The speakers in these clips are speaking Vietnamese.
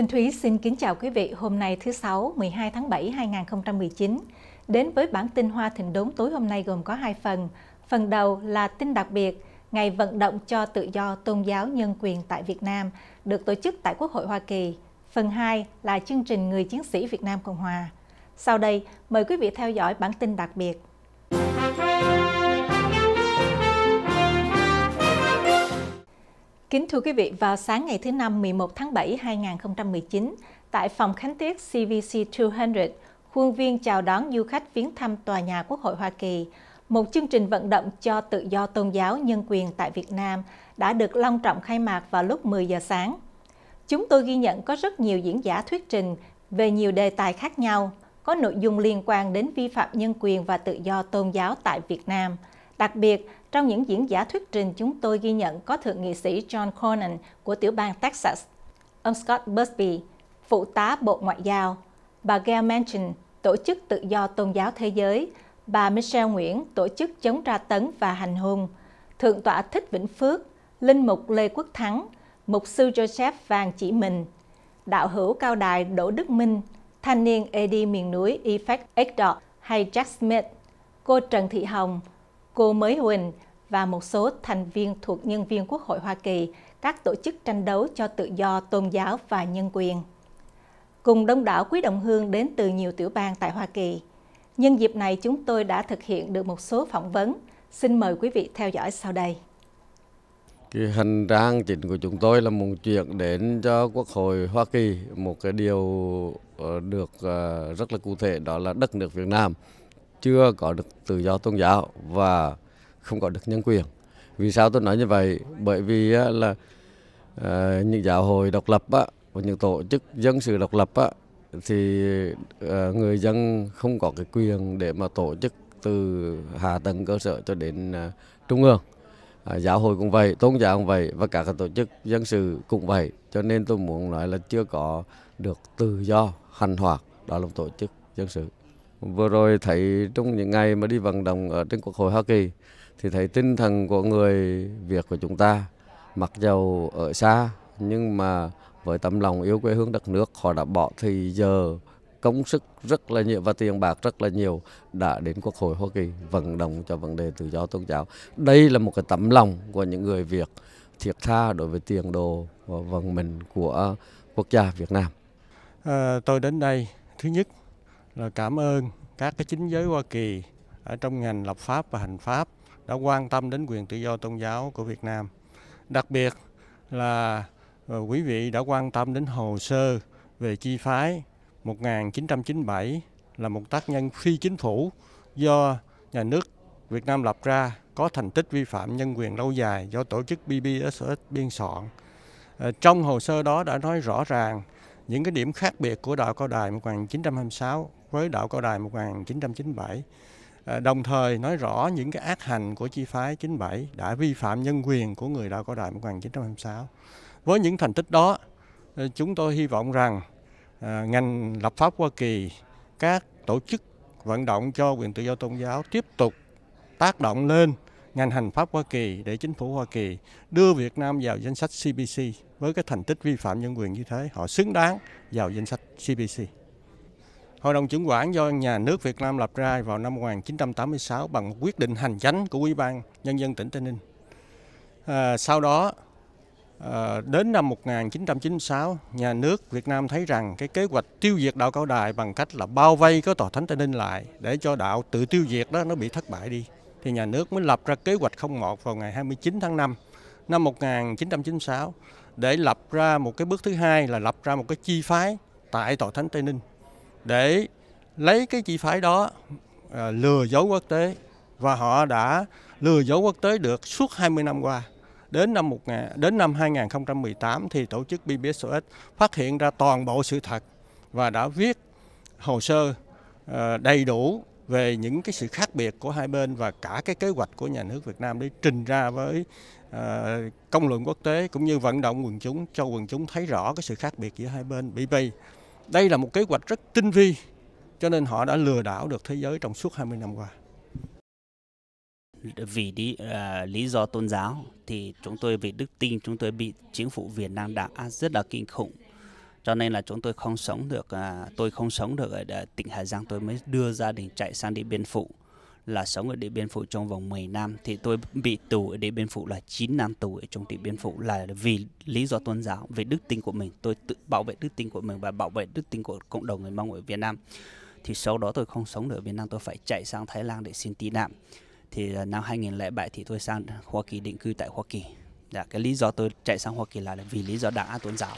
Minh Thúy xin kính chào quý vị. Hôm nay thứ Sáu, 12 tháng 7, 2019. Đến với bản tin Hoa Thịnh Đốn tối hôm nay gồm có hai phần. Phần đầu là tin đặc biệt, Ngày vận động cho tự do tôn giáo nhân quyền tại Việt Nam được tổ chức tại Quốc hội Hoa Kỳ. Phần 2 là chương trình Người chiến sĩ Việt Nam Cộng Hòa. Sau đây, mời quý vị theo dõi bản tin đặc biệt. Kính thưa quý vị, vào sáng ngày thứ Năm 11 tháng 7 2019, tại phòng khánh tiết CVC 200, khuôn viên chào đón du khách viếng thăm Tòa nhà Quốc hội Hoa Kỳ, một chương trình vận động cho tự do tôn giáo nhân quyền tại Việt Nam đã được long trọng khai mạc vào lúc 10 giờ sáng. Chúng tôi ghi nhận có rất nhiều diễn giả thuyết trình về nhiều đề tài khác nhau, có nội dung liên quan đến vi phạm nhân quyền và tự do tôn giáo tại Việt Nam – Đặc biệt, trong những diễn giả thuyết trình chúng tôi ghi nhận có thượng nghị sĩ John Cornyn của tiểu bang Texas, ông Scott Busby, phụ tá Bộ Ngoại giao, bà Gail Manchin, Tổ chức Tự do Tôn giáo Thế giới, bà Michelle Nguyễn, Tổ chức Chống tra tấn và hành hung, Thượng tọa Thích Vĩnh Phước, Linh Mục Lê Quốc Thắng, Mục sư Joseph Vàng Chỉ Mình, Đạo hữu Cao Đài Đỗ Đức Minh, Thanh niên ED miền núi Effect Ekdor hay Jack Smith, cô Trần Thị Hồng, cô Mới Huỳnh và một số thành viên thuộc nhân viên Quốc hội Hoa Kỳ, các tổ chức tranh đấu cho tự do tôn giáo và nhân quyền. Cùng đông đảo quý đồng hương đến từ nhiều tiểu bang tại Hoa Kỳ. Nhân dịp này chúng tôi đã thực hiện được một số phỏng vấn. Xin mời quý vị theo dõi sau đây. Cái hành trang chính của chúng tôi là muốn chuyện đến cho Quốc hội Hoa Kỳ một cái điều ờ, được ờ, rất là cụ thể đó là đất nước Việt Nam chưa có được tự do tôn giáo và không có được nhân quyền. Vì sao tôi nói như vậy? Bởi vì là ờ, những giáo hội độc lập á, và những tổ chức dân sự độc lập á, thì ờ, người dân không có cái quyền để mà tổ chức từ hạ tầng cơ sở cho đến ờ, trung ương. À, giáo hội cũng vậy, tôn giáo cũng vậy và cả các tổ chức dân sự cũng vậy. Cho nên tôi muốn nói là chưa có được tự do hành hoạt đó là một tổ chức dân sự vừa rồi thấy trong những ngày mà đi vận động ở trên Quốc hội Hoa Kỳ thì thấy tinh thần của người Việt của chúng ta mặc dầu ở xa nhưng mà với tấm lòng yêu quê hương đất nước họ đã bỏ thì giờ công sức rất là nhiều và tiền bạc rất là nhiều đã đến Quốc hội Hoa Kỳ vận động cho vấn đề tự do tôn giáo. Đây là một cái tấm lòng của những người Việt thiệt tha đối với tiền đồ và vận mệnh của quốc gia Việt Nam. À, tôi đến đây thứ nhất là cảm ơn các cái chính giới Hoa Kỳ ở trong ngành lập pháp và hành pháp đã quan tâm đến quyền tự do tôn giáo của Việt Nam. Đặc biệt là ờ, quý vị đã quan tâm đến hồ sơ về chi phái 1997 là một tác nhân phi chính phủ do nhà nước Việt Nam lập ra có thành tích vi phạm nhân quyền lâu dài do tổ chức BBSS biên soạn. Ờ, trong hồ sơ đó đã nói rõ ràng những cái điểm khác biệt của đạo cao đài 1926 với đạo cao đài 1997 à, đồng thời nói rõ những cái ác hành của chi phái 97 đã vi phạm nhân quyền của người đạo cao đài 1926. Với những thành tích đó, à, chúng tôi hy vọng rằng à, ngành lập pháp Hoa Kỳ, các tổ chức vận động cho quyền tự do tôn giáo tiếp tục tác động lên ngành hành pháp Hoa Kỳ để chính phủ Hoa Kỳ đưa Việt Nam vào danh sách CPC với cái thành tích vi phạm nhân quyền như thế, họ xứng đáng vào danh sách CPC. Hội đồng chứng quản do nhà nước Việt Nam lập ra vào năm 1986 bằng một quyết định hành chánh của Ủy ban Nhân dân tỉnh Tây Ninh. À, sau đó, à, đến năm 1996, nhà nước Việt Nam thấy rằng cái kế hoạch tiêu diệt đạo Cao Đài bằng cách là bao vây cái tòa thánh Tây Ninh lại để cho đạo tự tiêu diệt đó nó bị thất bại đi thì nhà nước mới lập ra kế hoạch 01 vào ngày 29 tháng 5 năm 1996 để lập ra một cái bước thứ hai là lập ra một cái chi phái tại tòa thánh Tây Ninh để lấy cái chi phái đó à, lừa dối quốc tế và họ đã lừa dối quốc tế được suốt 20 năm qua. Đến năm một đến năm 2018 thì tổ chức BBSOS phát hiện ra toàn bộ sự thật và đã viết hồ sơ ờ, đầy đủ về những cái sự khác biệt của hai bên và cả cái kế hoạch của nhà nước Việt Nam để trình ra với ờ, công luận quốc tế cũng như vận động quần chúng cho quần chúng thấy rõ cái sự khác biệt giữa hai bên. bị vì đây là một kế hoạch rất tinh vi cho nên họ đã lừa đảo được thế giới trong suốt 20 năm qua. Vì đi, uh, ờ, lý do tôn giáo thì chúng tôi vì đức tin chúng tôi bị chính phủ Việt Nam đã rất là kinh khủng cho nên là chúng tôi không sống được à, tôi không sống được ở à, tỉnh Hà Giang tôi mới đưa gia đình chạy sang Điện Biên Phủ là sống ở Điện Biên Phủ trong vòng 10 năm thì tôi bị tù ở Điện Biên Phủ là 9 năm tù ở trong Điện Biên Phủ là vì lý do tôn giáo vì đức tin của mình tôi tự bảo vệ đức tin của mình và bảo vệ đức tin của cộng đồng người Mông ở Việt Nam thì sau đó tôi không sống được ở Việt Nam tôi phải chạy sang Thái Lan để xin tị nạn thì à, năm 2007 thì tôi sang Hoa Kỳ định cư tại Hoa Kỳ Dạ, cái lý do tôi chạy sang Hoa Kỳ là vì lý do đã tôn giáo.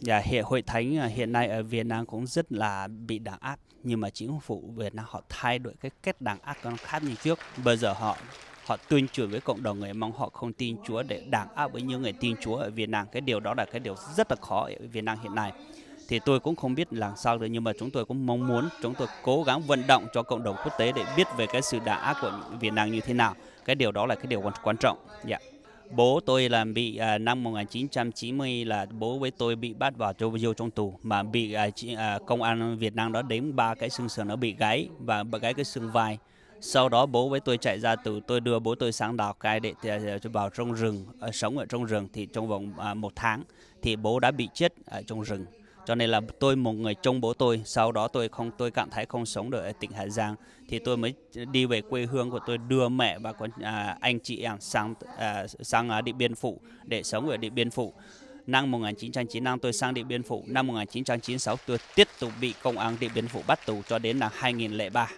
Dạ, hiện hội thánh à, hiện nay ở Việt Nam cũng rất là bị đàn áp nhưng mà chính phủ Việt Nam họ thay đổi cái cách đàn áp nó khác như trước. Bây giờ họ họ tuyên truyền với cộng đồng người mong họ không tin Chúa để đàn áp với những người tin Chúa ở Việt Nam. Cái điều đó là cái điều rất là khó ở Việt Nam hiện nay. Thì tôi cũng không biết làm sao được nhưng mà chúng tôi cũng mong muốn chúng tôi cố gắng vận động cho cộng đồng quốc tế để biết về cái sự đàn áp của Việt Nam như thế nào. Cái điều đó là cái điều quan trọng. Dạ. Yeah. Bố tôi là bị à, năm 1990 là bố với tôi bị bắt vào cho vô trong tù mà bị à, à, công an Việt Nam đó đếm ba cái xương sườn nó bị gãy và gãy cái xương vai. Sau đó bố với tôi chạy ra tù, tôi đưa bố tôi sang Lào Cai để, để à, vào trong rừng, à, sống ở trong rừng thì trong vòng à, một tháng thì bố đã bị chết ở trong rừng cho nên là tôi một người trông bố tôi sau đó tôi không tôi cảm thấy không sống được ở tỉnh Hà Giang thì tôi mới đi về quê hương của tôi đưa mẹ và con à, anh chị em sang à, sang à, Điện Biên Phủ để sống ở Điện Biên Phủ năm 1995 tôi sang Điện Biên Phủ năm 1996 tôi tiếp tục bị công an Điện Biên Phủ bắt tù cho đến năm 2003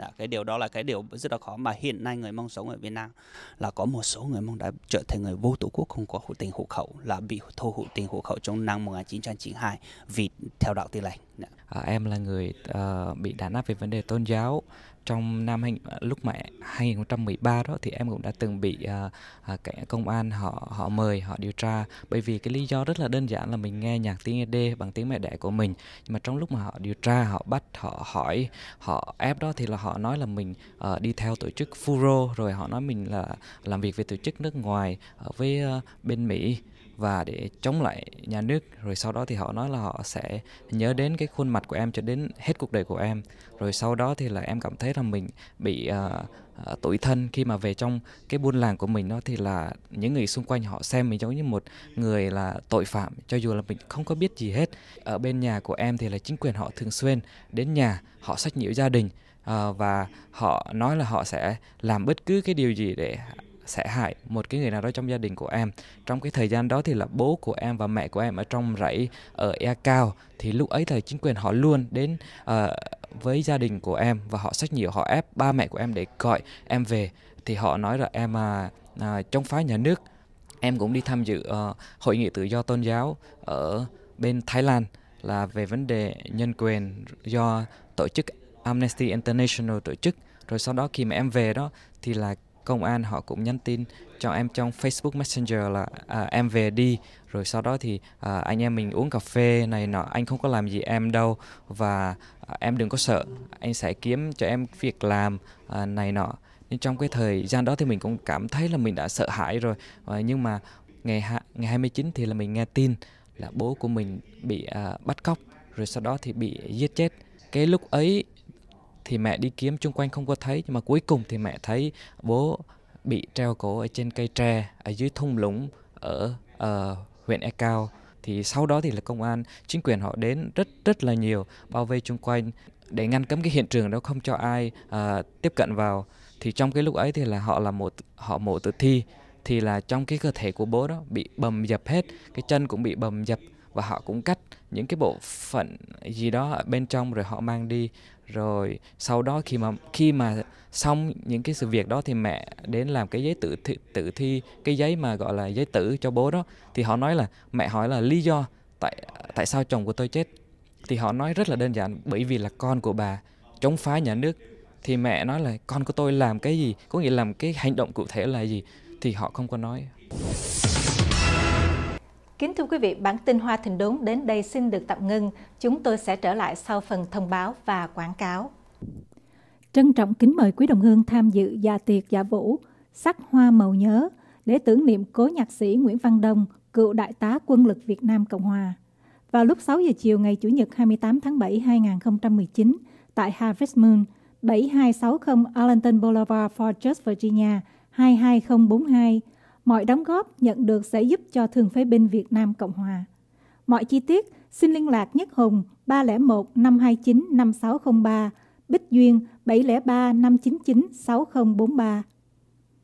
à, cái điều đó là cái điều rất là khó mà hiện nay người mông sống ở Việt Nam là có một số người mông đã trở thành người vô tổ quốc không có hộ tình hộ khẩu là bị thu hộ tình hộ khẩu trong năm 1992 vì theo đạo tư lệnh dạ. à, em là người uh, bị đàn áp về vấn đề tôn giáo trong năm à, lúc mà 2013 đó thì em cũng đã từng bị à, cái à, công an họ họ mời họ điều tra bởi vì cái lý do rất là đơn giản là mình nghe nhạc tiếng ED bằng tiếng mẹ đẻ của mình nhưng mà trong lúc mà họ điều tra họ bắt họ hỏi họ ép đó thì là họ nói là mình à, đi theo tổ chức Furo rồi họ nói mình là làm việc về tổ chức nước ngoài ở ờ, với à, bên Mỹ và để chống lại nhà nước rồi sau đó thì họ nói là họ sẽ nhớ đến cái khuôn mặt của em cho đến hết cuộc đời của em rồi sau đó thì là em cảm thấy là mình bị uh, tủi thân khi mà về trong cái buôn làng của mình đó thì là những người xung quanh họ xem mình giống như một người là tội phạm cho dù là mình không có biết gì hết ở bên nhà của em thì là chính quyền họ thường xuyên đến nhà họ sách nhiễu gia đình uh, và họ nói là họ sẽ làm bất cứ cái điều gì để sẽ hại một cái người nào đó trong gia đình của em trong cái thời gian đó thì là bố của em và mẹ của em ở trong rẫy ở e cao thì lúc ấy thời chính quyền họ luôn đến uh, với gia đình của em và họ sách nhiều họ ép ba mẹ của em để gọi em về thì họ nói là em à, à chống phá nhà nước em cũng đi tham dự uh, hội nghị tự do tôn giáo ở bên Thái Lan là về vấn đề nhân quyền do tổ chức Amnesty International tổ chức rồi sau đó khi mà em về đó thì là công an họ cũng nhắn tin cho em trong Facebook Messenger là à, em về đi rồi sau đó thì à, anh em mình uống cà phê này nọ anh không có làm gì em đâu và à, em đừng có sợ anh sẽ kiếm cho em việc làm à, này nọ nhưng trong cái thời gian đó thì mình cũng cảm thấy là mình đã sợ hãi rồi à, nhưng mà ngày ngày 29 thì là mình nghe tin là bố của mình bị à, bắt cóc rồi sau đó thì bị giết chết cái lúc ấy thì mẹ đi kiếm chung quanh không có thấy nhưng mà cuối cùng thì mẹ thấy bố bị treo cổ ở trên cây tre ở dưới thung lũng ở uh, huyện e cao thì sau đó thì là công an chính quyền họ đến rất rất là nhiều bao vây chung quanh để ngăn cấm cái hiện trường đó không cho ai uh, tiếp cận vào thì trong cái lúc ấy thì là họ là một họ mổ tử thi thì là trong cái cơ thể của bố đó bị bầm dập hết cái chân cũng bị bầm dập và họ cũng cắt những cái bộ phận gì đó ở bên trong rồi họ mang đi rồi sau đó khi mà khi mà xong những cái sự việc đó thì mẹ đến làm cái giấy tự thi, tự thi cái giấy mà gọi là giấy tử cho bố đó thì họ nói là mẹ hỏi là lý do tại tại sao chồng của tôi chết thì họ nói rất là đơn giản bởi vì là con của bà chống phá nhà nước thì mẹ nói là con của tôi làm cái gì có nghĩa làm cái hành động cụ thể là gì thì họ không có nói Kính thưa quý vị, bản tin Hoa Thịnh Đốn đến đây xin được tạm ngưng. Chúng tôi sẽ trở lại sau phần thông báo và quảng cáo. Trân trọng kính mời quý đồng hương tham dự dạ tiệc dạ vũ, sắc hoa màu nhớ, để tưởng niệm cố nhạc sĩ Nguyễn Văn Đông, cựu đại tá quân lực Việt Nam Cộng Hòa. Vào lúc 6 giờ chiều ngày Chủ nhật 28 tháng 7 2019 tại Harvest Moon, 7260 Arlington Boulevard, Fort Worth, Virginia 22042 Mọi đóng góp nhận được sẽ giúp cho Thường phê binh Việt Nam Cộng Hòa. Mọi chi tiết xin liên lạc Nhất Hùng 301 529 5603, Bích Duyên 703 599 6043.